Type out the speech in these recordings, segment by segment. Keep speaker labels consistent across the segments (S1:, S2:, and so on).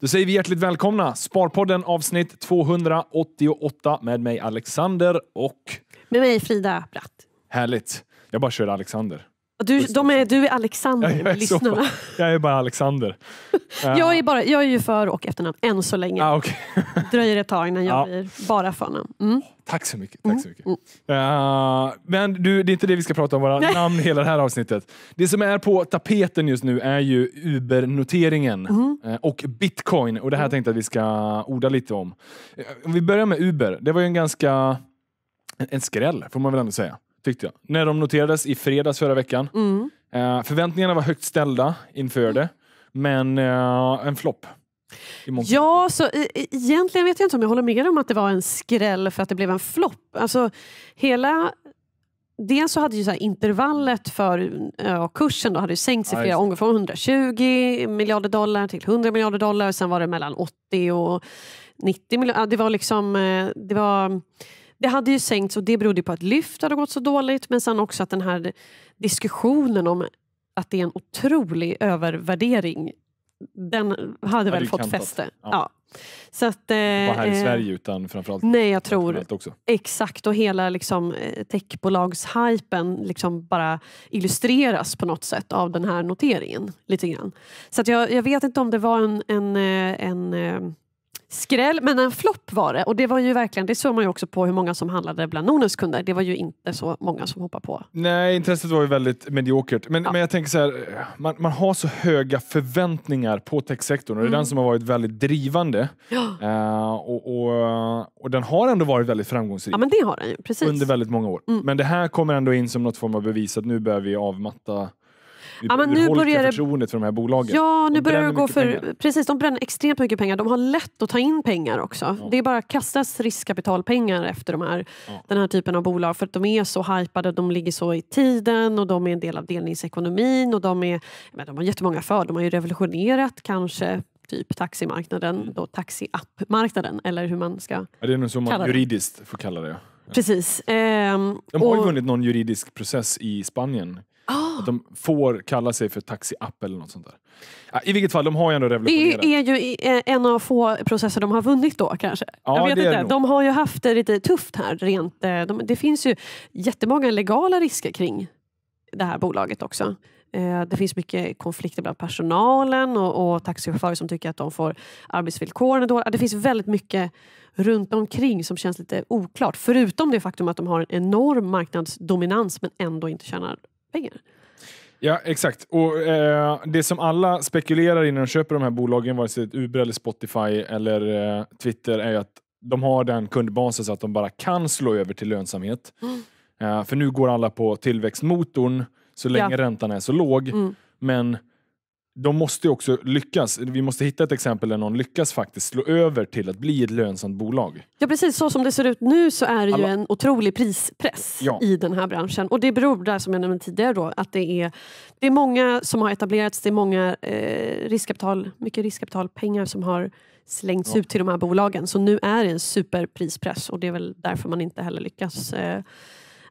S1: Då säger vi hjärtligt välkomna! Sparpodden avsnitt 288 med mig Alexander och...
S2: Med mig Frida Bratt.
S1: Härligt. Jag bara kör Alexander.
S2: Du, de är, du är Alexander, jag är lyssnarna. Så,
S1: jag är bara Alexander. jag,
S2: är bara, jag är ju för och efternamn än så länge. Ah, okay. Dröjer ett tag innan jag ah. blir bara förnamn. Mm.
S1: Tack så mycket. Tack så mm, mycket. Mm. Uh, men du, det är inte det vi ska prata om, våra namn hela det här avsnittet. Det som är på tapeten just nu är ju Uber-noteringen mm. Eh, och bitcoin. Och Det här mm. tänkte jag att vi ska orda lite om. Eh, om vi börjar med Uber, det var ju en ganska en skräll får man väl ändå säga tyckte jag. När de noterades i fredags förra veckan. Mm. Eh, förväntningarna var högt ställda inför det, men eh, en flopp.
S2: Ja, så e egentligen vet jag inte om jag håller med om att det var en skräll för att det blev en flopp. Alltså, hela dels så hade ju så intervallet för ja, eh, kursen då hade ju sänkts i flera ja, Från 120 miljarder dollar till 100 miljarder dollar. Sen var det mellan 80 och 90 miljarder. Det var liksom... Eh, det var det hade ju sänkts och det berodde på att lyft hade gått så dåligt men sen också att den här diskussionen om att det är en otrolig övervärdering den hade väl fått fäste. Ja. ja. Så att, eh, här i Sverige
S1: utan framförallt Nej, jag tror också.
S2: exakt och hela liksom, eh, techbolagshypen liksom bara illustreras på något sätt av den här noteringen. lite grann. Så att jag, jag vet inte om det var en, en, eh, en eh, skräll, men en flopp var det. Och det var ju verkligen, det såg man ju också på hur många som handlade bland Nonens kunder. Det var ju inte så många som hoppade på.
S1: Nej, intresset var ju väldigt mediokert. Men, ja. men jag tänker så här, man, man, har så höga förväntningar på techsektorn och det är mm. den som har varit väldigt drivande. Ja. Uh, och, och, och, den har ändå varit väldigt framgångsrik. Ja,
S2: men det har den ju. Precis. Under
S1: väldigt många år. Mm. Men det här kommer ändå in som något form av bevis att nu börjar vi avmatta ja, men nu börjar det... förtroendet för de här bolagen. Ja, nu de börjar det gå för... Pengar. Precis,
S2: de bränner extremt mycket pengar. De har lätt att ta in pengar också. Ja. Det är bara kastas riskkapitalpengar efter de här, ja. den här typen av bolag för att de är så hypade, de ligger så i tiden och de är en del av delningsekonomin och de, är, men de har jättemånga för. De har ju revolutionerat kanske typ taximarknaden, mm. då marknaden eller hur man ska kalla
S1: Det Det är nog så man juridiskt får kalla det.
S2: Precis. Ehm, de har ju vunnit
S1: någon juridisk process i Spanien. Oh. de får kalla sig för taxi-app eller något sånt där. I vilket fall, de har ju ändå revolutionerat. Det
S2: är ju eh, en av få processer de har vunnit då kanske. Ja, Jag vet inte. De har ju haft det lite tufft här. Rent, eh, de, det finns ju jättemånga legala risker kring det här bolaget också. Eh, det finns mycket konflikter bland personalen och, och taxichaufförer som tycker att de får arbetsvillkoren dåliga. Det finns väldigt mycket runt omkring som känns lite oklart. Förutom det faktum att de har en enorm marknadsdominans men ändå inte tjänar pengar.
S1: Ja, exakt. Och eh, Det som alla spekulerar i när de köper de här bolagen, vare sig det är Uber, eller Spotify eller eh, Twitter, är att de har den kundbasen så att de bara kan slå över till lönsamhet. Mm. Eh, för nu går alla på tillväxtmotorn så länge ja. räntan är så låg. Mm. Men de måste också lyckas. Vi måste hitta ett exempel där någon lyckas faktiskt slå över till att bli ett lönsamt bolag.
S2: Ja precis, så som det ser ut nu så är det ju en otrolig prispress ja. i den här branschen. Och det beror, där som jag nämnde tidigare, då, att det är, det är många som har etablerats, det är många eh, riskkapital, mycket riskkapitalpengar som har slängts ja. ut till de här bolagen. Så nu är det en superprispress och det är väl därför man inte heller lyckas eh,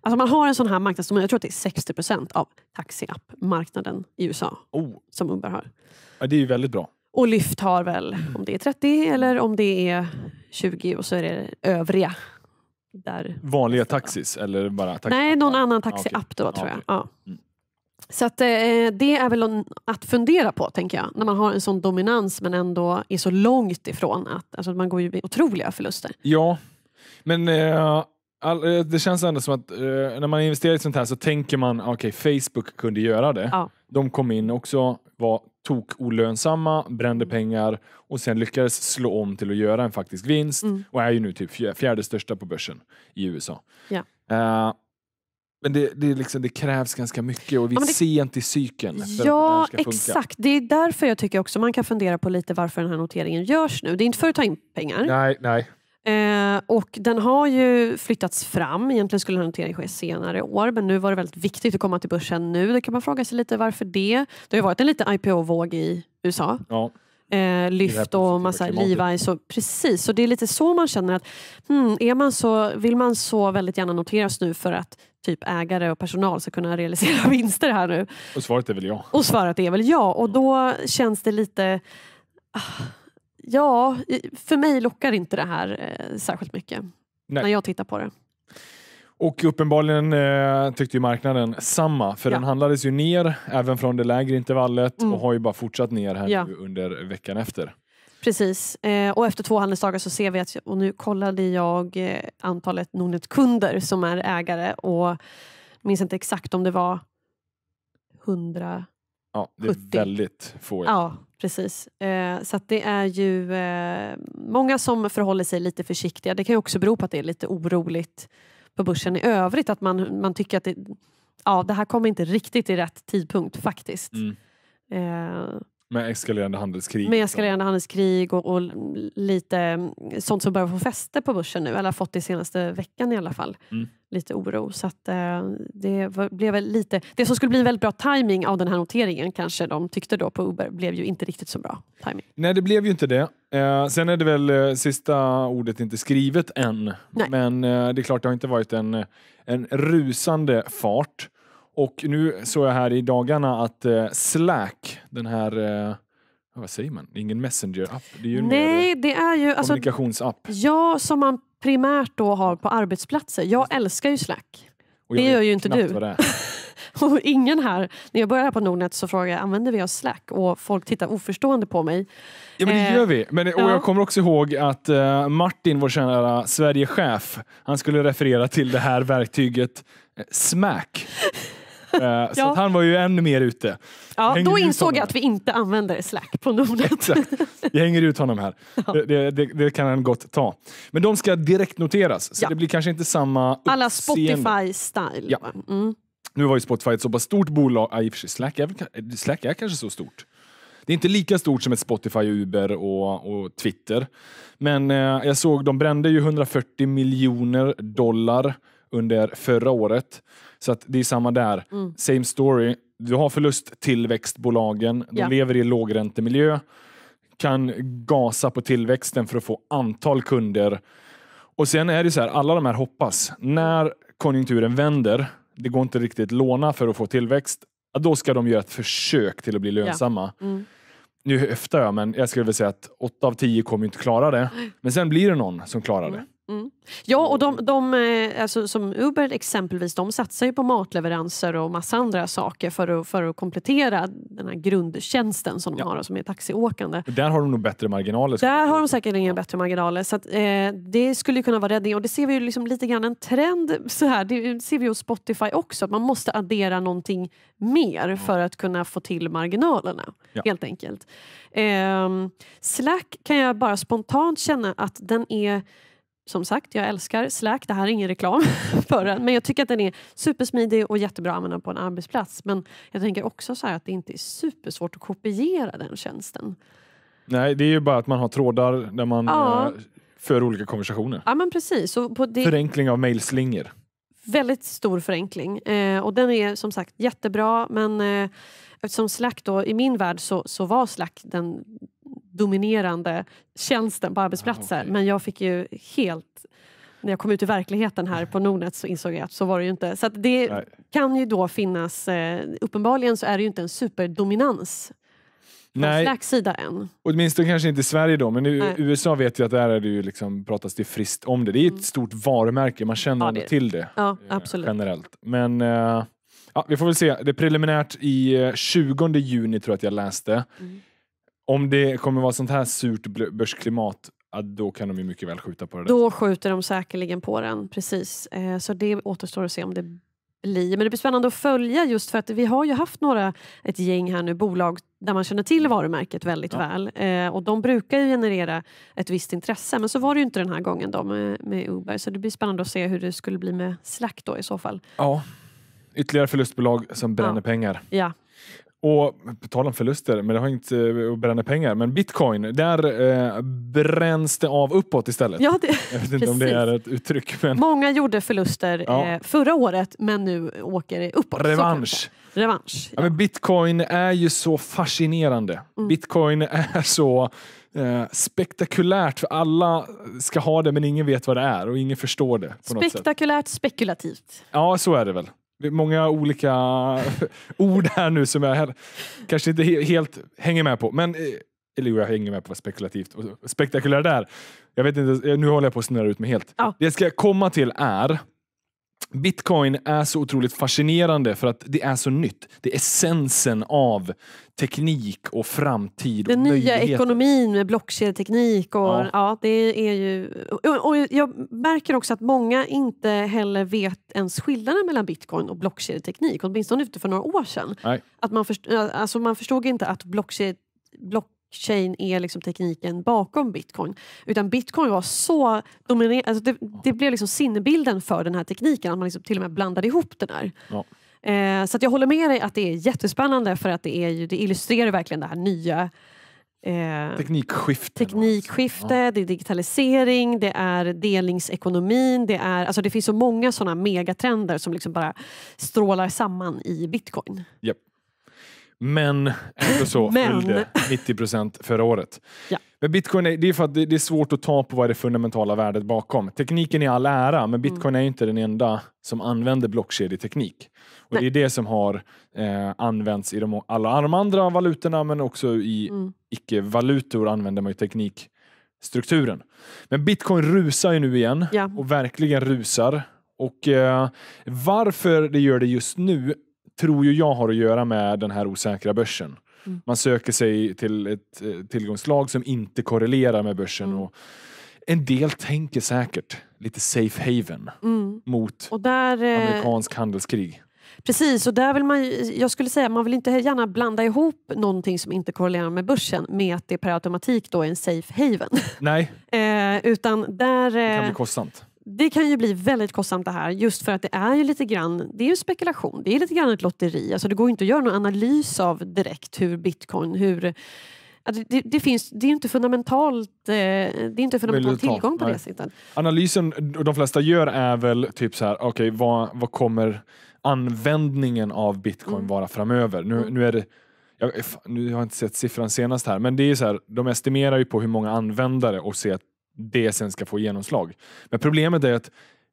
S2: Alltså man har en sån här marknadsdomän, jag tror att det är 60 procent av taxi-app-marknaden i USA oh. som Uber har.
S1: Ja, det är ju väldigt bra.
S2: Och Lyft har väl, om det är 30 eller om det är 20 och så är det övriga. Där
S1: Vanliga taxis eller bara? Taxi Nej, någon annan ah, taxiapp då ah, okay. tror jag.
S2: Ah, okay. ja. Mm. Så att, eh, det är väl att fundera på, tänker jag. När man har en sån dominans men ändå är så långt ifrån. att alltså, Man går ju med otroliga förluster.
S1: Ja, men eh, all, eh, det känns ändå som att eh, när man investerar i sånt här så tänker man ah, okej, okay, Facebook kunde göra det. Ja. De kom in också, var tok-olönsamma, brände mm. pengar och sen lyckades slå om till att göra en faktisk vinst mm. och är ju nu typ fjärde största på börsen i USA. Ja. Eh, men det, det, liksom, det, krävs ganska mycket och vi är ja, det... sent i cykeln. Ja, exakt.
S2: Det är därför jag tycker också man kan fundera på lite varför den här noteringen görs nu. Det är inte för att ta in pengar. Nej, nej. Eh, och den har ju flyttats fram. Egentligen skulle hanteringen ske senare år men nu var det väldigt viktigt att komma till börsen nu. Då kan man fråga sig lite varför det. Det har ju varit en liten IPO-våg i USA. Ja. Eh, lyft och massa Levi's. Och, precis, så det är lite så man känner att hmm, är man så, vill man så väldigt gärna noteras nu för att typ ägare och personal ska kunna realisera vinster här nu?
S1: Och svaret är väl ja.
S2: Och svaret är väl ja. Och då känns det lite ah, ja, för mig lockar inte det här eh, särskilt mycket
S1: Nej. när jag tittar på det. Och uppenbarligen eh, tyckte ju marknaden samma, för ja. den handlades ju ner även från det lägre intervallet mm. och har ju bara fortsatt ner här ja. under veckan efter.
S2: Precis, eh, och efter två handelsdagar så ser vi att, och nu kollade jag eh, antalet Nordnet-kunder som är ägare och minns inte exakt om det var 170.
S1: Ja, det är väldigt få. Ja.
S2: Precis. Eh, så det är ju eh, många som förhåller sig lite försiktiga. Det kan ju också bero på att det är lite oroligt på börsen i övrigt. Att man, man tycker att det, ja, det här kommer inte riktigt i rätt tidpunkt faktiskt. Mm. Eh,
S1: med eskalerande handelskrig? Med liksom. eskalerande
S2: handelskrig och, och, lite mm, sånt som börjar få fäste på börsen nu, eller har fått det senaste veckan i alla fall. Mm. Lite oro. Så att, eh, det var, blev lite... Det som skulle bli väldigt bra timing av den här noteringen kanske de tyckte då på Uber blev ju inte riktigt så bra
S1: timing. Nej, det blev ju inte det. Eh, sen är det väl eh, sista ordet inte skrivet än. Nej. Men eh, det är klart, det har inte varit en, en rusande fart. Och nu såg jag här i dagarna att eh, Slack, den här eh, vad säger man? Ingen messenger-app? Det är ju Nej, en det är ju, alltså, kommunikationsapp.
S2: Ja, som man primärt då har på arbetsplatser. Jag älskar ju Slack. det gör ju inte du. Vad det är. och ingen här, när jag började här på Nordnet så frågade jag använder vi oss Slack och folk tittar oförstående på mig. Ja men det eh, gör vi.
S1: Men, och ja. Jag kommer också ihåg att uh, Martin, vår kära Sverigechef, han skulle referera till det här verktyget Smack. Eh, ja. Så han var ju ännu mer ute.
S2: Ja, då insåg jag att vi inte använder slack på Nordnet.
S1: jag hänger ut honom här. Ja. Det, det, det, kan han gott ta. Men de ska direkt noteras så ja. det blir kanske inte samma Alla Spotify-style.
S2: Ja. Mm.
S1: Nu var ju Spotify ett så pass stort bolag, ja, i och för sig Slack är, Slack är kanske så stort. Det är inte lika stort som ett Spotify, Uber och, och Twitter. Men eh, jag såg de brände ju 140 miljoner dollar under förra året. Så att det är samma där. Mm. Same story. Du har förlusttillväxtbolagen. De yeah. lever i lågräntemiljö. Kan gasa på tillväxten för att få antal kunder. Och sen är det så här, alla de här hoppas. När konjunkturen vänder, det går inte riktigt låna för att få tillväxt. Då ska de göra ett försök till att bli lönsamma. Yeah. Mm nu höftar jag, men jag skulle vilja säga att åtta av tio kommer inte klara det. Men sen blir det någon som klarar mm. det. Mm.
S2: Ja, och de, de eh, alltså, som Uber exempelvis, de satsar ju på matleveranser och massa andra saker för att, för att komplettera den här grundtjänsten som de ja. har, som är taxiåkande. där har de nog bättre marginaler. Där har de säkert inga bättre marginaler. Så att, eh, det skulle kunna vara räddning och det ser vi ju liksom lite grann en trend, så här, det ser vi hos Spotify också, att man måste addera någonting mer mm. för att kunna få till marginalerna. Ja. Helt enkelt. Eh, Slack kan jag bara spontant känna att den är som sagt, jag älskar Slack. Det här är ingen reklam för den, men jag tycker att den är supersmidig och jättebra att använda på en arbetsplats. Men jag tänker också så här att det inte är supersvårt att kopiera den tjänsten.
S1: Nej, det är ju bara att man har trådar där man ja. Eh, för olika konversationer.
S2: Ja, men precis. på det... Förenkling
S1: av mejlslingor.
S2: Väldigt stor förenkling eh, och den är som sagt jättebra men eh, eftersom Slack då, i min värld så, så var Slack den dominerande tjänsten på arbetsplatser. Ah, okay. Men jag fick ju helt... När jag kom ut i verkligheten här på Nordnet så insåg jag att så var det ju inte. Så det Nej. kan ju då finnas... Eh, uppenbarligen så är det ju inte en superdominans Nej. slags sida än.
S1: Åtminstone kanske inte i Sverige då, men i USA vet jag att där är det ju liksom, pratas det friskt om det. Det är ett mm. stort varumärke, man känner ja, det. till det
S2: ja, eh, generellt.
S1: Men eh, ja, vi får väl se. Det är preliminärt i 20 juni tror jag att jag läste. Mm. Om det kommer vara sånt här surt börsklimat då kan de ju mycket väl skjuta på det. Då
S2: skjuter de säkerligen på den, precis. Eh, så det återstår att se om det blir. Men det blir spännande att följa just för att vi har ju haft några, ett gäng här nu, bolag där man känner till varumärket väldigt ja. väl eh, och de brukar ju generera ett visst intresse. Men så var det ju inte den här gången då med, med Uber så det blir spännande att se hur det skulle bli med Slack då i så fall.
S1: Ja, ytterligare förlustbolag som bränner ja. pengar. Ja, och på tal om förluster, men det har inte eh, att bränna pengar, men bitcoin, där eh, bränns det av uppåt istället. Ja, det, Jag vet inte om det är ett uttryck. Men...
S2: Många gjorde förluster ja. eh, förra året, men nu åker det uppåt. Revansch. Revansch ja. ja.
S1: men bitcoin är ju så fascinerande. Mm. Bitcoin är så eh, spektakulärt, för alla ska ha det men ingen vet vad det är och ingen förstår det. Spektakulärt
S2: spekulativt.
S1: Ja, så är det väl. Det är många olika ord här nu som jag kanske inte helt hänger med på. Men, eh, eller jo, jag hänger med på vad spekulativt och spektakulärt är. Jag vet inte, nu håller jag på att snurra ut mig helt. Ja. Det jag ska komma till är Bitcoin är så otroligt fascinerande för att det är så nytt. Det är essensen av teknik och framtid. Den och nya
S2: ekonomin med blockkedjeteknik. Och, ja. ja. ju, och, jag märker också att många inte heller vet ens skillnaden mellan bitcoin och blockkedjeteknik. Åtminstone inte för några år sedan. Nej. Att man, först, alltså man förstod inte att blockkedjeteknik block, blockchain är liksom tekniken bakom bitcoin. Utan bitcoin var så dominerande, alltså det, det, blev liksom sinnebilden för den här tekniken, att man liksom till och med blandade ihop den här. Ja. Eh, så jag håller med dig att det är jättespännande för att det, är ju, det illustrerar verkligen det här nya Eh,
S1: teknikskifte.
S2: teknikskifte ja. Det är digitalisering, det är delningsekonomin. Det, är, alltså det finns så många sådana megatrender som liksom bara strålar samman i bitcoin.
S1: Yep. Men ändå så men... följde 90 procent förra året. Ja. Men bitcoin är, det är för att det, är svårt att ta på vad det fundamentala värdet bakom. Tekniken är all ära, men bitcoin mm. är inte den enda som använder blockkedjeteknik. Och det är det som har eh, använts i de, alla de andra valutorna, men också i mm. icke-valutor använder man ju teknikstrukturen. Men bitcoin rusar ju nu igen ja. och verkligen rusar. Och eh, Varför det gör det just nu tror ju jag har att göra med den här osäkra börsen. Mm. Man söker sig till ett eh, tillgångslag som inte korrelerar med börsen. Mm. Och en del tänker säkert lite safe haven mm. mot
S2: där, eh, amerikansk
S1: handelskrig.
S2: Precis, och där vill man jag skulle säga man vill inte gärna blanda ihop någonting som inte korrelerar med börsen med att det per automatik då är en safe haven. Nej. eh, utan där, det kan bli eh, kostsamt det kan ju bli väldigt kostsamt det här just för att det är ju lite grann det är ju spekulation, det är lite grann ett lotteri. Alltså det går inte att göra någon analys av direkt hur bitcoin, hur det, det, finns, det är inte fundamentalt eh, det är inte fundamental tillgång på nej. det sättet.
S1: Analysen de flesta gör är väl typ så här, okej okay, vad, vad kommer användningen av bitcoin mm. vara framöver? Nu, mm. nu är det jag, nu har jag inte sett siffran senast här, men det är så här, de estimerar ju på hur många användare och ser att det sen ska få genomslag. Men problemet är att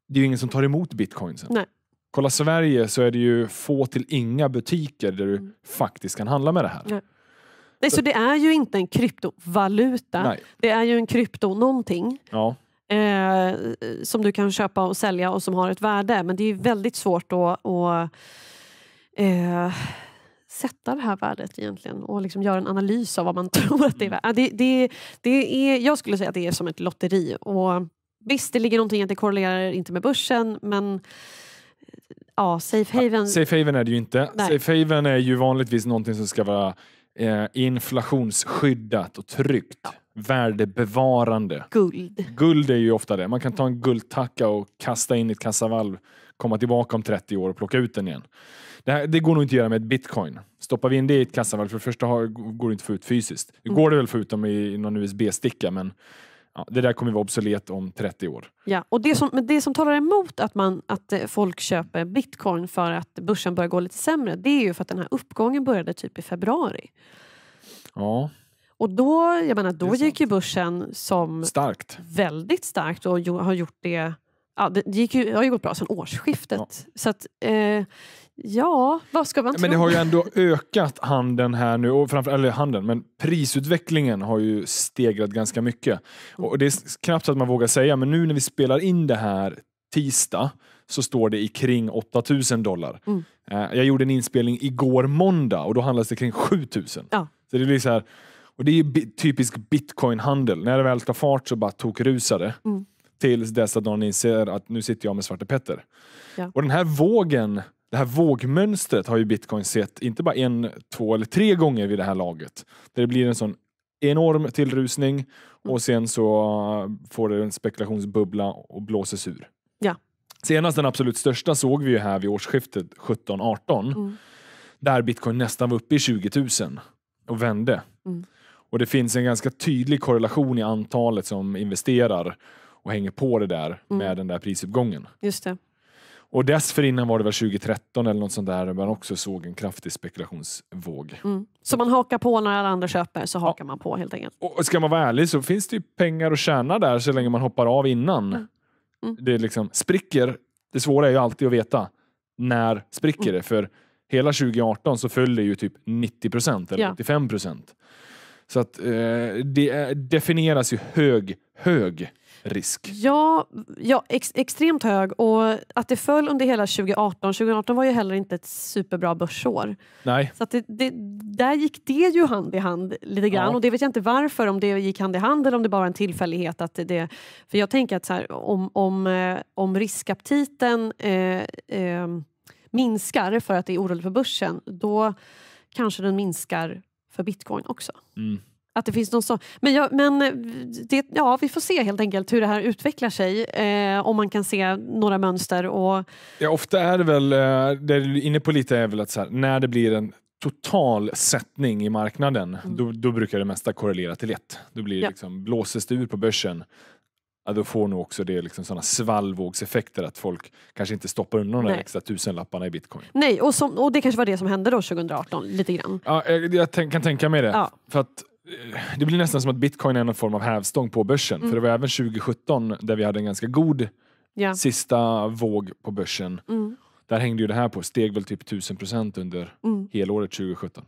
S1: det är ingen som tar emot bitcoin sen. Nej. Kolla Sverige så är det ju få till inga butiker där du mm. faktiskt kan handla med det här.
S2: Nej. Nej så, det är ju inte en kryptovaluta. Nej. Det är ju en krypto någonting. Ja. Eh, som du kan köpa och sälja och som har ett värde. Men det är väldigt svårt att, att eh, sätta det här värdet egentligen och liksom göra en analys av vad man tror att det är mm. värt. Det, det, det är, jag skulle säga att det är som ett lotteri. Och visst, det ligger någonting att det korrelerar inte med börsen men eh, ja, safe haven... Safe
S1: haven är det ju inte. Nej. Safe haven är ju vanligtvis någonting som ska vara eh, inflationsskyddat och tryggt. Ja. Värdebevarande. Guld. Guld är ju ofta det. Man kan ta en guldtacka och kasta in i ett kassavalv, komma tillbaka om 30 år och plocka ut den igen. Det, här, det, går nog inte att göra med ett bitcoin. Stoppar vi in det i ett kassavalv för det första har, går det inte att få ut fysiskt. Det mm. går det väl att få ut dem i någon USB-sticka, men ja, det där kommer vara obsolet om 30 år.
S2: Ja, och det som, det som talar emot att, man, att eh, folk köper bitcoin för att börsen börjar gå lite sämre, det är ju för att den här uppgången började typ i februari. Ja. Och då, jag menar, då gick ju börsen som starkt. väldigt starkt och har gjort det Ja, det, gick ju, det har ju gått bra sedan årsskiftet. Ja. Så att, eh, Ja, vad ska man tro? Men det har ju ändå
S1: ökat handeln här nu, och eller handeln, men prisutvecklingen har ju stegrat ganska mycket. Och det är knappt så att man vågar säga, men nu när vi spelar in det här tisdag så står det i kring 8000 dollar. Mm. Eh, jag gjorde en inspelning igår måndag och då handlades det kring 7000. Ja. Så det blir liksom så här, och det är ju typisk bitcoinhandel. När det väl tar fart så bara tokrusar det. Mm. Tills dess att någon inser att nu sitter jag med Svarte Petter. Ja. Och den här vågen det här vågmönstret har ju bitcoin sett inte bara en, två eller tre gånger vid det här laget. Där det blir en sån enorm tillrusning och mm. sen så får det en spekulationsbubbla och blåses ur. Ja. Senast den absolut största såg vi ju här vid årsskiftet 17-18. Mm. Där bitcoin nästan var uppe i 20 000 och vände. Mm. Och det finns en ganska tydlig korrelation i antalet som investerar och hänger på det där mm. med den där prisuppgången. Just det. Och dessförinnan var det väl 2013 eller något sånt där man också såg en kraftig spekulationsvåg.
S2: Mm. Så man hakar på när alla andra köper så hakar ja. man på helt enkelt.
S1: Och ska man vara ärlig så finns det ju pengar att tjäna där så länge man hoppar av innan. Mm. Mm. Det är liksom, spricker, det svåra är ju alltid att veta när spricker mm. det? För hela 2018 så föll det ju typ 90 procent eller ja. 85 procent. Så att eh, det eh, definieras ju hög, hög risk?
S2: Ja, ja ex, extremt hög. Och att det föll under hela 2018. 2018 var ju heller inte ett superbra börsår. Nej. Så det, det, där gick det ju hand i hand lite grann. Ja. Och det vet jag inte varför, om det gick hand i hand eller om det bara var en tillfällighet. Att det, för jag tänker att så här, om, om, eh, om riskaptiten eh, eh, minskar för att det är oroligt på börsen, då kanske den minskar för bitcoin också. Mm. Att det finns någon sån. Men, ja, men eh, det, ja, vi får se helt enkelt hur det här utvecklar sig. Eh, om man kan se några mönster. Och...
S1: Ja, ofta är det väl, eh, det du är inne på lite, är väl att här, när det blir en total sättning i marknaden, mm. då, då, brukar det mesta korrelera till ett. Då blir det ja. liksom, blåses det ur på börsen, ja, då får nog också det liksom sådana svallvågseffekter att folk kanske inte stoppar undan de där extra tusenlapparna i bitcoin.
S2: Nej, och, som, och det kanske var det som hände då 2018 lite grann.
S1: Ja, jag, eh, jag tänk, kan tänka mig det. Ja. För att Eh, det blir nästan som att bitcoin är någon form av hävstång på börsen. Mm. För det var mm. även 2017 där vi hade en ganska god yeah. sista våg på börsen. Mm. Där hängde ju det här på, steg väl typ 1000 procent under mm. helåret 2017.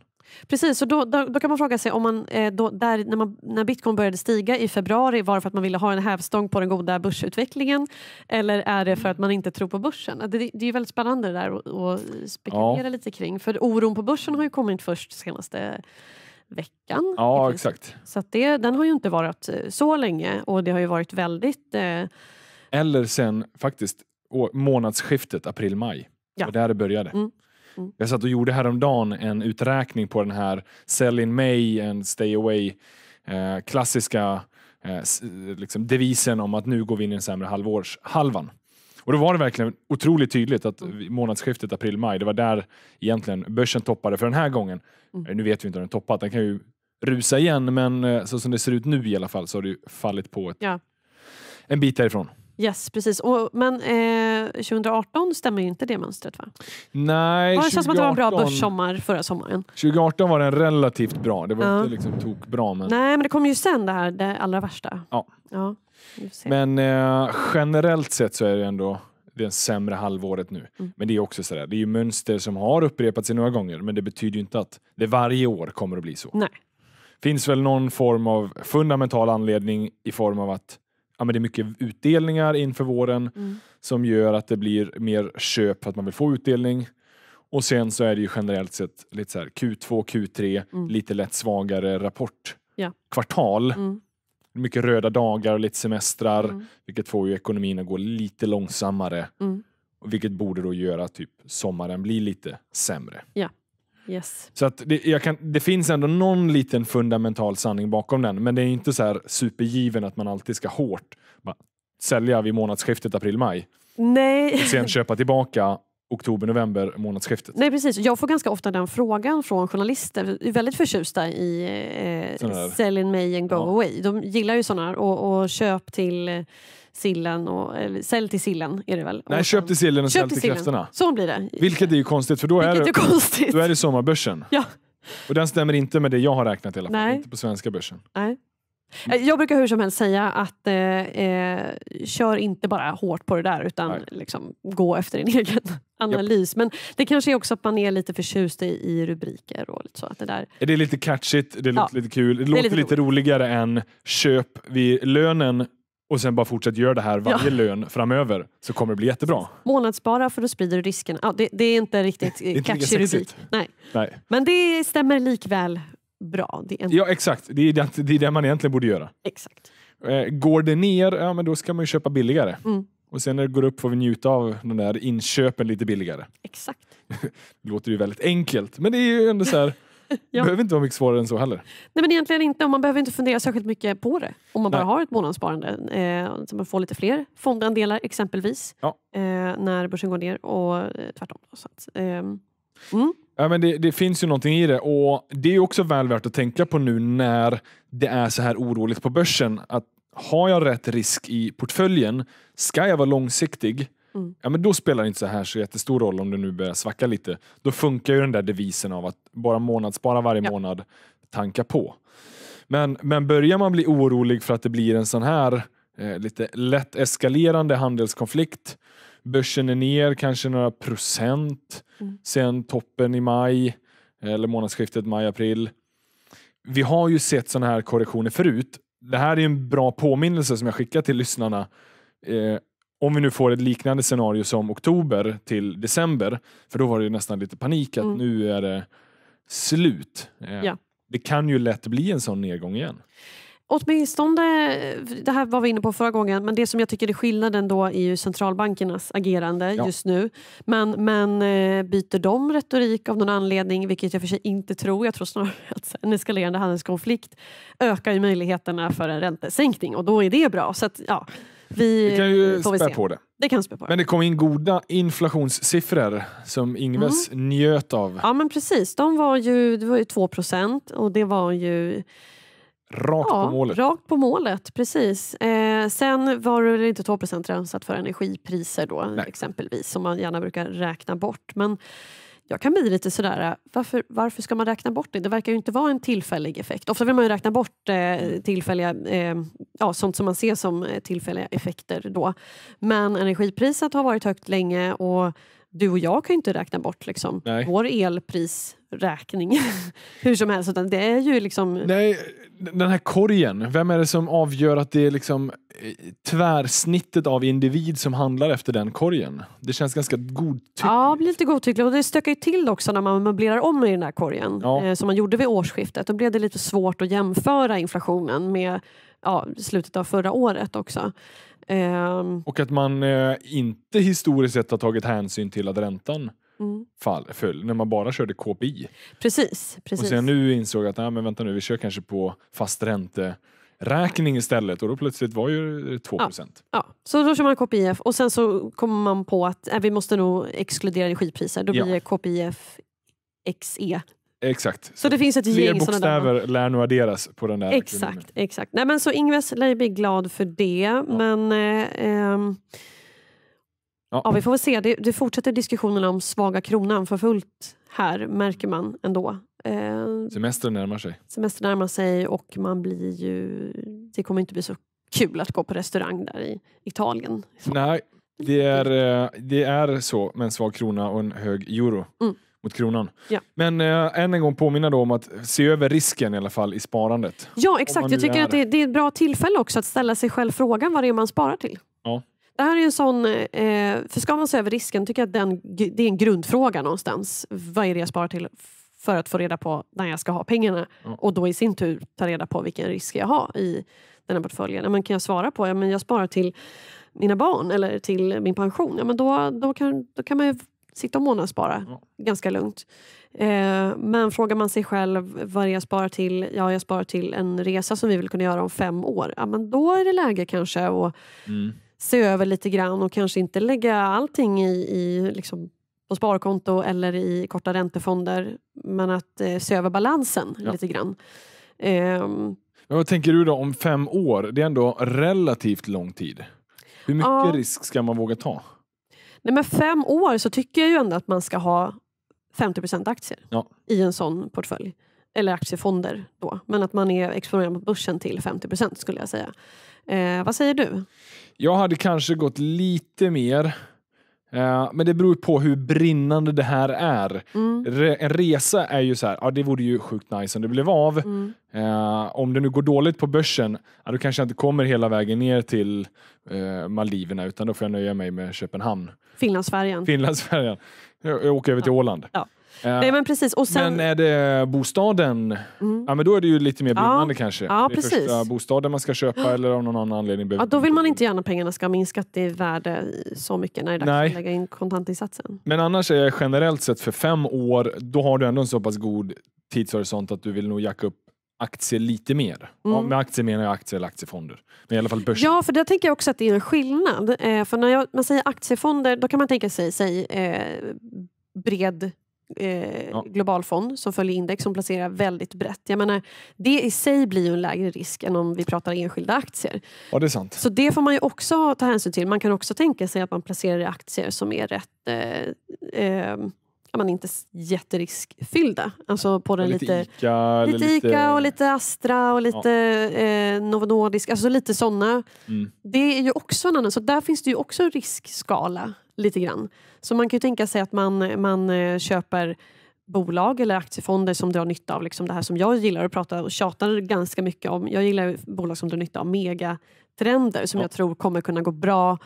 S2: Precis, så då, då, då, kan man fråga sig om man, eh, då, där, när, man, när bitcoin började stiga i februari var det för att man ville ha en hävstång på den goda börsutvecklingen eller är det för att man inte tror på börsen? Det, det är ju väldigt spännande det där att spekulera ja. lite kring för oron på börsen har ju kommit först senaste veckan. Ja, exakt. Så det, den har ju inte varit eh, så länge och det har ju varit väldigt... Eh...
S1: Eller sen faktiskt månadsskiftet april-maj. Ja. Och där det började. Mm. Mm. Jag satt och gjorde häromdagen en uträkning på den här Sell in May and Stay Away eh, klassiska eh, liksom devisen om att nu går vi in i den sämre halvårs halvan. Och då var det verkligen otroligt tydligt att månadsskiftet april-maj, det var där egentligen börsen toppade för den här gången. Mm. Eh, nu vet vi inte om den toppat, den kan ju rusa igen men eh, så som det ser ut nu i alla fall så har det ju fallit på ett, ja. en bit därifrån.
S2: Yes, precis. Och, men eh, 2018 stämmer ju inte det mönstret va?
S1: Nej. Var det känns som att det var en bra börssommar
S2: förra sommaren.
S1: 2018 var den relativt bra. Det var ja. inte liksom tokbra. Men...
S2: Nej, men det kom ju sen det här, det allra värsta. Ja. ja.
S1: Men eh, generellt sett så är det ändå det sämre halvåret nu. Mm. Men det är också sådär, det är ju mönster som har upprepat sig några gånger, men det betyder ju inte att det varje år kommer att bli så. Nej. Finns väl någon form av fundamental anledning i form av att ja, men det är mycket utdelningar inför våren mm. som gör att det blir mer köp för att man vill få utdelning. Och sen så är det ju generellt sett lite så här Q2, Q3, mm. lite lätt svagare
S2: rapportkvartal.
S1: Ja. Mm mycket röda dagar och lite semestrar, mm. vilket får ju ekonomin att gå lite långsammare. Mm. Vilket borde då göra typ sommaren blir lite sämre.
S2: Ja. Yes.
S1: Så att det, kan, det, finns ändå någon liten fundamental sanning bakom den, men det är inte så här supergiven att man alltid ska hårt bara, sälja vid månadsskiftet april-maj.
S2: Nej. Och sen
S1: köpa tillbaka oktober-november månadsskiftet.
S2: Nej precis, jag får ganska ofta den frågan från journalister. Vi är väldigt förtjusta i eh, Sell in May and Go ja. Away. De gillar ju sådana och, och köp till eh, sillen och eller, eh, sälj till sillen är det väl? Nej, köp
S1: till sillen och sälj till, kräftorna. Så blir det. Vilket är ju konstigt för då är, det, är konstigt. då är det sommarbörsen. Ja. Och den stämmer inte med det jag har räknat i alla fall. Nej. Inte på svenska börsen.
S2: Nej. Eh, jag brukar hur som helst säga att eh, eh, kör inte bara hårt på det där utan liksom, gå efter din egen analys. Yep. Men det kanske är också att man är lite förtjust i, i rubriker. Och lite så, att det, där...
S1: det är lite catchigt, det låter ja. lite kul. Det, det låter lite, lite roligare än köp vid lönen och sen bara fortsätt göra det här varje ja. lön framöver så kommer det bli jättebra.
S2: Månadsspara för då sprider du risken. Ja, det, det är inte riktigt eh, catchy rubrik. Nej. Nej. Men det stämmer likväl bra. Det en...
S1: Ja, exakt. Det är det, det är det man egentligen borde göra. Exakt. Eh, går det ner, ja men då ska man ju köpa billigare. Mm. Och sen när det går upp får vi njuta av de där inköpen lite billigare. Exakt. det låter ju väldigt enkelt, men det är ju ändå så här... ja. behöver inte vara mycket svårare än så heller.
S2: Nej men egentligen inte och man behöver inte fundera särskilt mycket på det. Om man Nej. bara har ett månadssparande eh, så man får lite fler fondandelar exempelvis. Ja. Eh, när börsen går ner och eh, tvärtom. så att, eh, mm.
S1: Ja, men det, det, finns ju någonting i det och det är också väl värt att tänka på nu när det är så här oroligt på börsen. Att har jag rätt risk i portföljen? Ska jag vara långsiktig? Mm. Ja, men då spelar det inte så här så jättestor roll om det nu börjar svacka lite. Då funkar ju den där devisen av att bara månadsspara varje ja. månad, tanka på. Men, men börjar man bli orolig för att det blir en sån här eh, lite lätt eskalerande handelskonflikt Börsen är ner kanske några procent mm. sen toppen i maj eller månadsskiftet maj-april. Vi har ju sett sådana här korrektioner förut. Det här är en bra påminnelse som jag skickar till lyssnarna. Eh, om vi nu får ett liknande scenario som oktober till december, för då var det nästan lite panik att mm. nu är det slut. Eh, ja. Det kan ju lätt bli en sån nedgång igen.
S2: Åtminstone, eh, det här var vi inne på förra gången, men det som jag tycker är skillnaden då är ju centralbankernas agerande ja. just nu. Men, men eh, byter de retorik av någon anledning, vilket jag för sig inte tror, jag tror snarare att en eskalerande handelskonflikt ökar ju möjligheterna för en räntesänkning och då är det bra. Så att, ja, vi det kan ju får spä på det. Det kan spä på det. Men
S1: det kom in goda inflationssiffror som Ingves mm. njöt av.
S2: Ja men precis, de var ju, det var ju 2 och det var ju
S1: Rakt ja, på målet.
S2: Rakt på målet, precis. Eh, sen var det inte 12 rensat för energipriser då Nej. exempelvis som man gärna brukar räkna bort. Men jag kan bli lite sådär, varför, varför ska man räkna bort det? Det verkar ju inte vara en tillfällig effekt. Ofta vill man ju räkna bort eh, tillfälliga, eh, ja, sånt som man ser som eh, tillfälliga effekter då. Men energipriset har varit högt länge och du och jag kan ju inte räkna bort liksom, vår elprisräkning hur som helst. Utan det är ju liksom... Nej,
S1: den här korgen, vem är det som avgör att det är liksom eh, tvärsnittet av individ som handlar efter den korgen? Det känns ganska godtyckligt.
S2: Ja, det lite godtyckligt och det stökar ju till också när man möblerar om i den här korgen ja. Eh, som man gjorde vid årsskiftet. Då blev det lite svårt att jämföra inflationen med ja, slutet av förra året också. Um,
S1: och att man eh, inte historiskt sett har tagit hänsyn till att räntan mm. fall, föll när man bara körde KPI. Precis. precis. Och sen nu insåg att nej, men vänta nu, vi kör kanske på fast ränte räkning istället och då plötsligt var ju 2 ja,
S2: ja, så då kör man KPIF och sen så kommer man på att äh, vi måste nog exkludera energipriser. Då blir ja. det KPIF XE
S1: Exakt. Så, så det finns ett fler gäng bokstäver där. lär nu adderas på den där Exakt.
S2: exakt. Nej, men så Ingves lär bli glad för det. Ja. Men eh, eh, ja. ja. vi får väl se. Det, det fortsätter diskussionerna om svaga kronan för fullt här märker man ändå. Eh,
S1: semester närmar sig.
S2: Semestern närmar sig och man blir ju... Det kommer inte bli så kul att gå på restaurang där i Italien.
S1: Så. Nej, det är, eh, det är så med en svag krona och en hög euro. Mm mot kronan. Ja. Men eh, än en gång påminna då om att se över risken i alla fall i sparandet. Ja exakt, jag tycker är... att det,
S2: det, är ett bra tillfälle också att ställa sig själv frågan vad det är man sparar till. Ja. Det här är en sån, eh, för ska man se över risken tycker jag att den, det är en grundfråga någonstans. Vad är det jag sparar till? För att få reda på när jag ska ha pengarna ja. och då i sin tur ta reda på vilken risk jag har i den här portföljen. Men kan jag svara på, ja men jag sparar till mina barn eller till min pension, ja, men då, då, kan, då kan man sitta och månadsspara ja. ganska lugnt. Eh, men frågar man sig själv vad jag sparar till? Ja, jag sparar till en resa som vi vill kunna göra om fem år. Ja, men då är det läge kanske att mm. se över lite grann och kanske inte lägga allting i, i liksom, på sparkonto eller i korta räntefonder. Men att eh, se över balansen ja. lite grann. Eh,
S1: men vad tänker du då om fem år? Det är ändå relativt lång tid. Hur mycket ja. risk ska man våga ta?
S2: Nej, men fem år så tycker jag ju ändå att man ska ha 50 aktier ja. i en sån portfölj. Eller aktiefonder då, men att man är exponerad mot börsen till 50 skulle jag säga. Eh, vad säger du?
S1: Jag hade kanske gått lite mer Eh, men det beror på hur brinnande det här är. Mm. en resa är ju så här, ja, det vore ju sjukt nice om det blev av. Mm. Uh, om det nu går dåligt på börsen, ja, då kanske jag inte kommer hela vägen ner till uh, Maldiverna utan då får jag nöja mig med Köpenhamn.
S2: Finlandsfärjan.
S1: Finlandsfärjan. Jag, jag åker över till ja. Åland. Ja. Nej, men
S2: precis. Och sen...
S1: Men är det bostaden, mm. ja, men då är det ju lite mer bindande ja. kanske. Ja, det är precis. första bostaden man ska köpa eller av någon annan anledning. Ja, då
S2: vill man inte gärna pengarna ska ha minskat i värde så mycket när det är dags att lägga in kontantinsatsen.
S1: Men annars är generellt sett för fem år, då har du ändå en så pass god tidshorisont att du vill nog jacka upp aktier lite mer. Mm. Ja, med aktier menar jag aktier eller aktiefonder. Men i alla fall börsen.
S2: Ja, för där tänker jag också att det är en skillnad. Eh, för när jag, man säger aktiefonder, då kan man tänka sig, säg eh, bred eh, ja. global fond som följer index som placerar väldigt brett. Jag menar, det i sig blir ju en lägre risk än om vi pratar enskilda aktier. Ja, det är sant. Så det får man ju också ta hänsyn till. Man kan också tänka sig att man placerar i aktier som är rätt eh, eh, men inte jätteriskfyllda. Alltså på den lite, lite, Ica, lite, Ica och lite Astra och lite ja. eh, Novo Nordisk. Alltså lite sådana. Mm. Det är ju också en annan, så där finns det ju också en riskskala lite grann. Så man kan ju tänka sig att man, man eh, köper bolag eller aktiefonder som drar nytta av liksom det här som jag gillar att prata och tjatar ganska mycket om. Jag gillar bolag som drar nytta av megatrender som ja. jag tror kommer kunna gå bra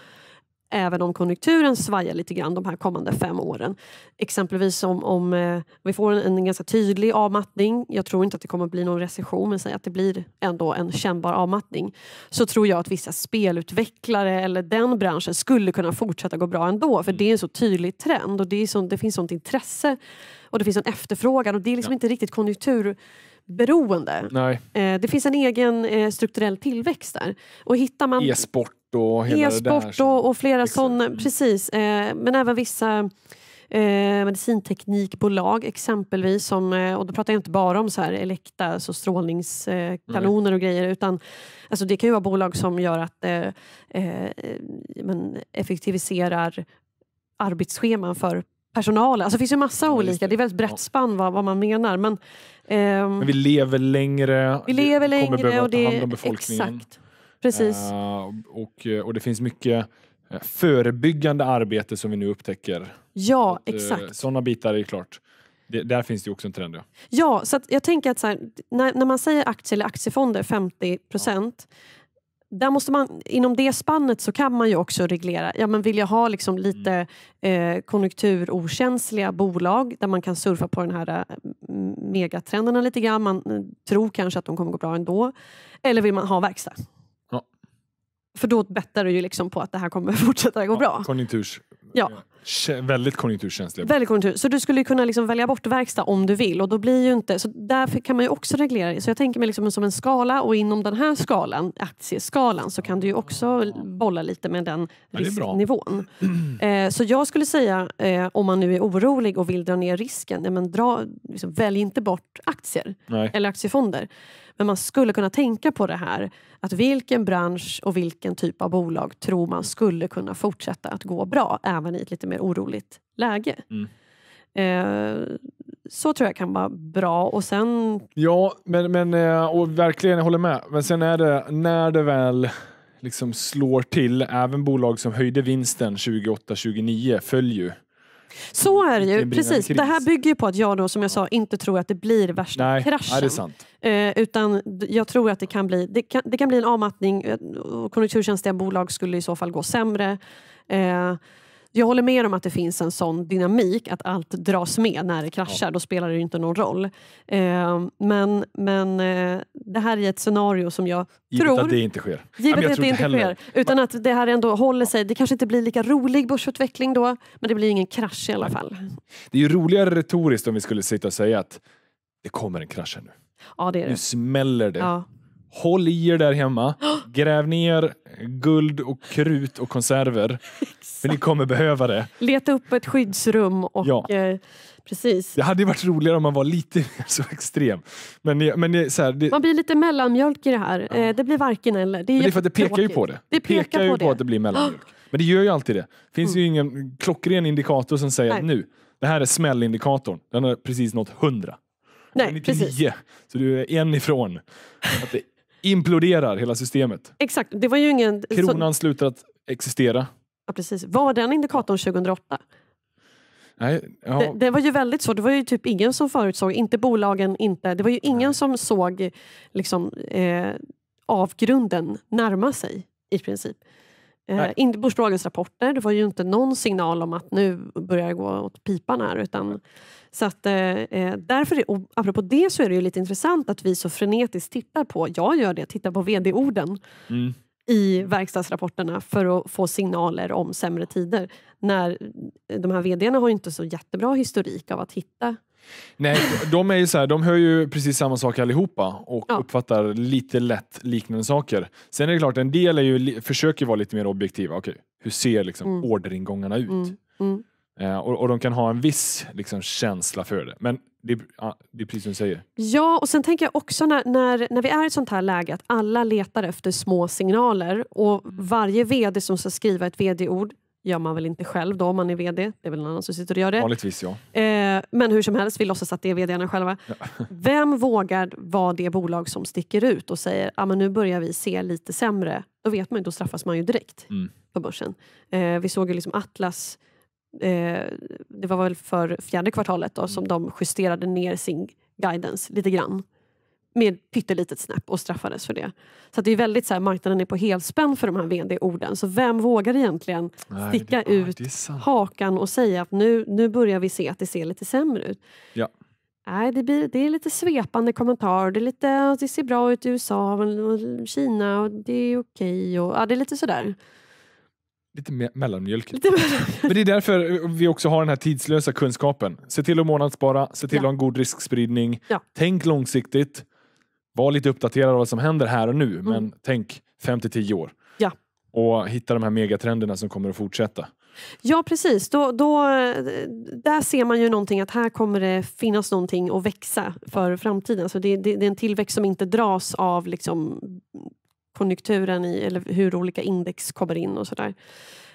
S2: även om konjunkturen svajar lite grann de här kommande fem åren. Exempelvis om, om eh, vi får en, en, ganska tydlig avmattning, jag tror inte att det kommer bli någon recession men säg att det blir ändå en kännbar avmattning, så tror jag att vissa spelutvecklare eller den branschen skulle kunna fortsätta gå bra ändå för det är en så tydlig trend och det, är så, det finns sånt intresse och det finns en efterfrågan och det är liksom ja. inte riktigt konjunktur beroende. Nej. Eh, det finns en egen eh, strukturell tillväxt där. Och hittar man... E-sport
S1: och hela E-sport Och,
S2: och flera liksom- sådana, precis. Eh, men även vissa eh, medicinteknikbolag exempelvis. Som, eh, och då pratar jag inte bara om så här elekta, alltså strålningskanoner och grejer. utan alltså Det kan ju vara bolag som gör att eh, eh, man effektiviserar arbetsscheman för personalen. Alltså, det finns ju massa ja, olika. Det är väldigt brett spann vad, vad man menar. Men, ehm, men vi
S1: lever längre. Vi lever längre. Kommer behöva och det, ta hand om befolkningen.
S2: Exakt. Precis.
S1: Eh, och, eh, och det finns mycket eh, förebyggande arbete som vi nu upptäcker.
S2: Ja, att, exakt.
S1: Sådana bitar är klart. Det, där finns det också en trend. Ja,
S2: ja så jag tänker att här, när, när, man säger aktier eller aktiefonder 50 procent ja. Där måste man, inom det spannet så kan man ju också reglera. Ja, men vill jag ha liksom mm. lite mm. eh, konjunkturokänsliga bolag där man kan surfa på den här megatrenderna lite grann. Man tror kanske att de kommer gå bra ändå. Eller vill man ha verkstad? För då bettar du ju liksom på att det här kommer
S1: fortsätta gå ja, bra. Konjunkturs, ja. Väldigt konjunkturkänsliga.
S2: Väldigt konjunktur. Så du skulle kunna liksom välja bort verkstad om du vill. Och då blir ju inte, så där kan man ju också reglera det. Så jag tänker mig liksom som en skala och inom den här skalan, aktieskalan, så kan du ju också bolla lite med den risknivån. Eh, så jag skulle säga, eh, om man nu är orolig och vill dra ner risken, ja, men dra, liksom, välj inte bort aktier Nej. eller aktiefonder. Men man skulle kunna tänka på det här. Att vilken bransch och vilken typ av bolag tror man skulle kunna fortsätta att gå bra även i ett lite mer oroligt läge? Mm. Eh, så tror jag kan vara bra. Och
S1: sen... Ja, men, men eh, och verkligen, jag håller med. Men sen är det när det väl liksom slår till, även bolag som höjde vinsten 2008-2009 följer ju
S2: så är det ju, precis. Det här bygger ju på att jag då som jag sa inte tror att det blir värsta Nej, kraschen. Eh, utan jag tror att det kan bli, det kan, det kan bli en avmattning. Eh, konjunkturkänsliga bolag skulle i så fall gå sämre. Eh, jag håller med om att det finns en sån dynamik att allt dras med när det kraschar. Ja. Då spelar det ju inte någon roll. Eh, men men eh, det här är ett scenario som jag givet tror... Givet att det inte
S1: sker. Givet att, det inte heller.
S2: sker. Utan att det här ändå håller sig. Det kanske inte blir lika rolig börsutveckling då, men det blir ingen krasch i alla fall.
S1: Det är ju roligare retoriskt om vi skulle sitta och säga att det kommer en krasch här nu. Ja, det är det. Nu smäller det. Ja. Håll i er där hemma. Gräv ner guld och krut och konserver. för ni kommer behöva det.
S2: Leta upp ett skyddsrum och ja. eh, precis.
S1: Det hade varit roligare om man var lite mer så extrem. Men, men så här, det... Man
S2: blir lite mellanmjölk i det här. Ja. Eh, det blir varken eller. Det är, men det är för att det pekar ju på det. Det pekar, pekar på ju det. på att det blir mellanmjölk.
S1: Men det gör ju alltid det. Det finns mm. ju ingen klockren indikator som säger Nej. nu, det här är smällindikatorn. Den har precis nått 100.
S2: Nej, 99. Precis.
S1: Så du är en ifrån att det Imploderar hela systemet.
S2: Exakt. Det var ju ingen... Kronan
S1: så... slutar att existera.
S2: Ja, precis. Var den indikatorn 2008?
S1: Nej, ja. det, det,
S2: var ju väldigt så. Det var ju typ ingen som förutsåg, inte bolagen, inte. Det var ju ingen Nej. som såg liksom, eh, avgrunden närma sig i princip. Eh, inte börsbolagens rapporter, det var ju inte någon signal om att nu börjar det gå åt pipan här. Utan, så att, eh, eh, därför är, och apropå det så är det ju lite intressant att vi så frenetiskt tittar på, jag gör det, tittar på vd-orden. Mm i verkstadsrapporterna för att få signaler om sämre tider. När de här vdarna har inte så jättebra historik av att hitta
S1: Nej, de, är ju så här, de hör ju precis samma sak allihopa och ja. uppfattar lite lätt liknande saker. Sen är det klart, en del är ju, försöker vara lite mer objektiva. Okej, hur ser liksom mm. orderingångarna ut? Mm. Mm. Eh, och, och, de kan ha en viss liksom, känsla för det. Men det, det är precis som du säger.
S2: Ja, och sen tänker jag också när, när, när vi är i ett sånt här läge att alla letar efter små signaler och mm. varje VD som ska skriva ett VD-ord gör man väl inte själv då om man är VD. Det är väl någon annan som sitter och gör det. Vanligtvis ja. Eh, men hur som helst, vi låtsas att det är VDarna själva. Ja. Vem vågar vara det bolag som sticker ut och säger ah, nu börjar vi se lite sämre? Då vet man ju, då straffas man ju direkt mm. på börsen. Eh, vi såg ju liksom Atlas eh, det var väl för fjärde kvartalet då, mm. som de justerade ner sin guidance lite grann med pyttelitet snäpp och straffades för det. Så det är väldigt så här, marknaden är på helspänn för de här vd-orden. Så vem vågar egentligen Nej, sticka det, ut ja, hakan och säga att nu, nu börjar vi se att det ser lite sämre ut? Ja. Nej, det, blir, det är lite svepande kommentarer. Det, är lite, det ser bra ut i USA och Kina och det är okej. Okay ja, det är lite sådär.
S1: Lite me mellanmjölk. Men det är därför vi också har den här tidslösa kunskapen. Se till att månadsspara, se till ja. att ha en god riskspridning. Ja. Tänk långsiktigt. Var lite uppdaterad av vad som händer här och nu, mm. men tänk 5 till 10 år. Ja. Och hitta de här megatrenderna som kommer att fortsätta.
S2: Ja precis, då, då, där ser man ju någonting att här kommer det finnas någonting att växa för framtiden. Så alltså det, det, det är en tillväxt som inte dras av liksom konjunkturen i, eller hur olika index kommer in och sådär.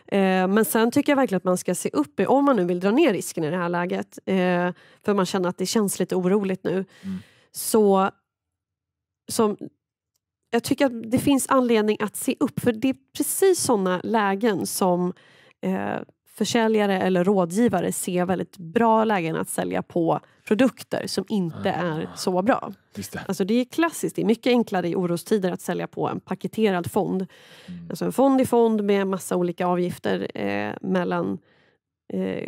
S2: Eh, men sen tycker jag verkligen att man ska se upp, om man nu vill dra ner risken i det här läget, eh, för man känner att det känns lite oroligt nu. Mm. Så som, jag tycker att det finns anledning att se upp, för det är precis sådana lägen som eh, försäljare eller rådgivare se väldigt bra lägen att sälja på produkter som inte ah, är så bra. Just det. Alltså det är klassiskt, det är mycket enklare i orostider att sälja på en paketerad fond. Mm. Alltså en fond i fond med massa olika avgifter eh, mellan eh,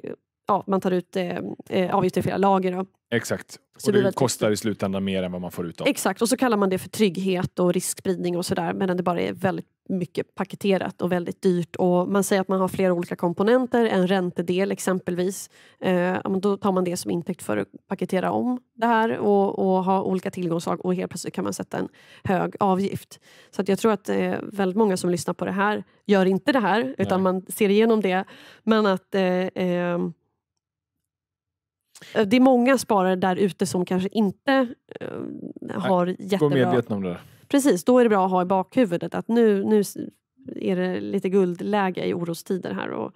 S2: ja, man tar ut eh, eh, avgifter i flera lager. Då.
S1: Exakt, och det, kostar i slutändan mer än vad man får ut av
S2: Exakt, och så kallar man det för trygghet och riskspridning och sådär medan det bara är väldigt mycket paketerat och väldigt dyrt. Och man säger att man har flera olika komponenter, en räntedel exempelvis. Eh, då tar man det som intäkt för att paketera om det här och, och ha olika tillgångsslag och helt plötsligt kan man sätta en hög avgift. Så att jag tror att eh, väldigt många som lyssnar på det här gör inte det här utan Nej. man ser igenom det. Men att eh, eh Eh, det är många sparare där ute som kanske inte eh, har Nej, jättebra... Gå medvetna om det. Där. Precis, då är det bra att ha i bakhuvudet att nu, nu är det lite guldläge i orostider här. Och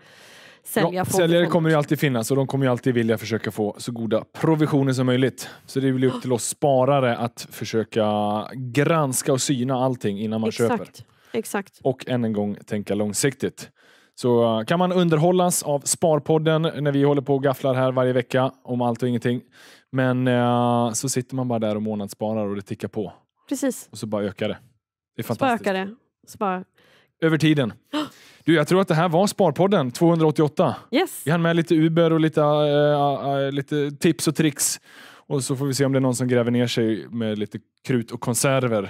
S2: sälja ja, säljare kommer
S1: ju alltid finnas och de kommer ju alltid vilja försöka få så goda provisioner som möjligt. Så det blir upp till oss sparare att försöka granska och syna allting innan man Exakt. köper. Exakt. Och än en gång tänka långsiktigt. Så eh, kan man underhållas av Sparpodden när vi håller på och gafflar här varje vecka om allt och ingenting. Men eh, så sitter man bara där och månadssparar och det tickar på. Precis. Och så bara ökar det. Det är fantastiskt.
S2: Spökar det. Spar.
S1: Över tiden. Du, jag tror att det här var Sparpodden 288. Yes. Vi hann med lite Uber och lite, äh, äh, lite tips och tricks. Och så får vi se om det är någon som gräver ner sig med lite krut och konserver.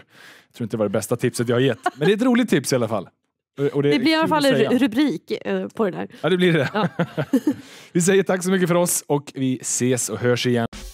S1: Jag tror inte det var det bästa tipset jag har gett, men det är ett roligt tips i alla fall. Det, det, blir i alla fall en
S2: rubrik eh, på det där.
S1: Ja, det blir det. Ja. vi säger tack så mycket för oss och vi ses och hörs igen.